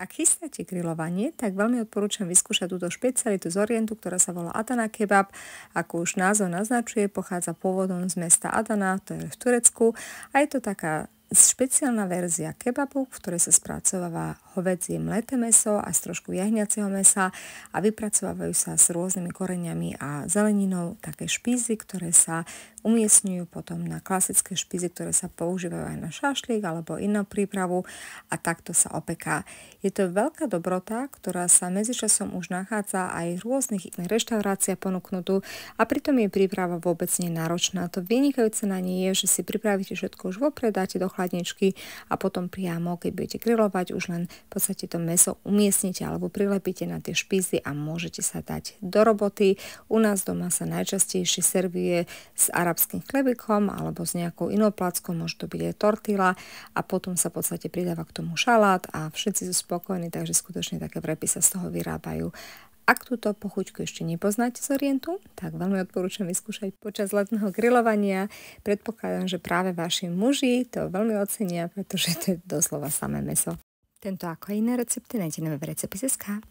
Ak chystáte grilovanie, tak veľmi odporúčam vyskúšať túto špecialitu z Orientu, ktorá sa volá Adana kebab. Ako už názov naznačuje, pochádza pôvodom z mesta Adana, to je v Turecku a je to taká Špeciálna verzia kebabu, v ktorej sa spracováva hovedzie mleté meso a trošku jahňacieho mesa a vypracovávajú sa s rôznymi koreňami a zeleninou také špízy, ktoré sa umiestňujú potom na klasické špízy, ktoré sa používajú aj na šašlík alebo inú prípravu a takto sa opeká. Je to veľká dobrota, ktorá sa medzičasom už nachádza aj v rôznych iných reštauráciách ponúknutú a pritom je príprava vôbec nenáročná. To vynikajúce na nej je, že si pripravíte všetko už vopred, dáte do chladničky a potom priamo, keď budete grilovať, už len v podstate to meso umiestnite alebo prilepíte na tie špízy a môžete sa dať do roboty. U nás doma sa najčastejšie servuje s arabským chlebikom alebo s nejakou inou plackou, môže to byť aj tortila a potom sa v podstate pridáva k tomu šalát a všetci sú spokojní, takže skutočne také vrepy sa z toho vyrábajú ak túto pochuťku ešte nepoznáte z Orientu, tak veľmi odporúčam vyskúšať počas letného grilovania. Predpokladám, že práve vaši muži to veľmi ocenia, pretože to je doslova samé meso. Tento ako aj iné recepty nájdete na recepty.sk.